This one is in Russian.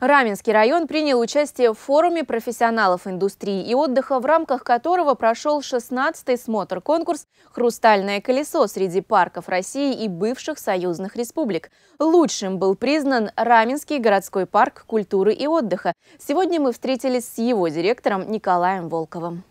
Раменский район принял участие в форуме профессионалов индустрии и отдыха, в рамках которого прошел 16-й смотр-конкурс «Хрустальное колесо» среди парков России и бывших союзных республик. Лучшим был признан Раменский городской парк культуры и отдыха. Сегодня мы встретились с его директором Николаем Волковым.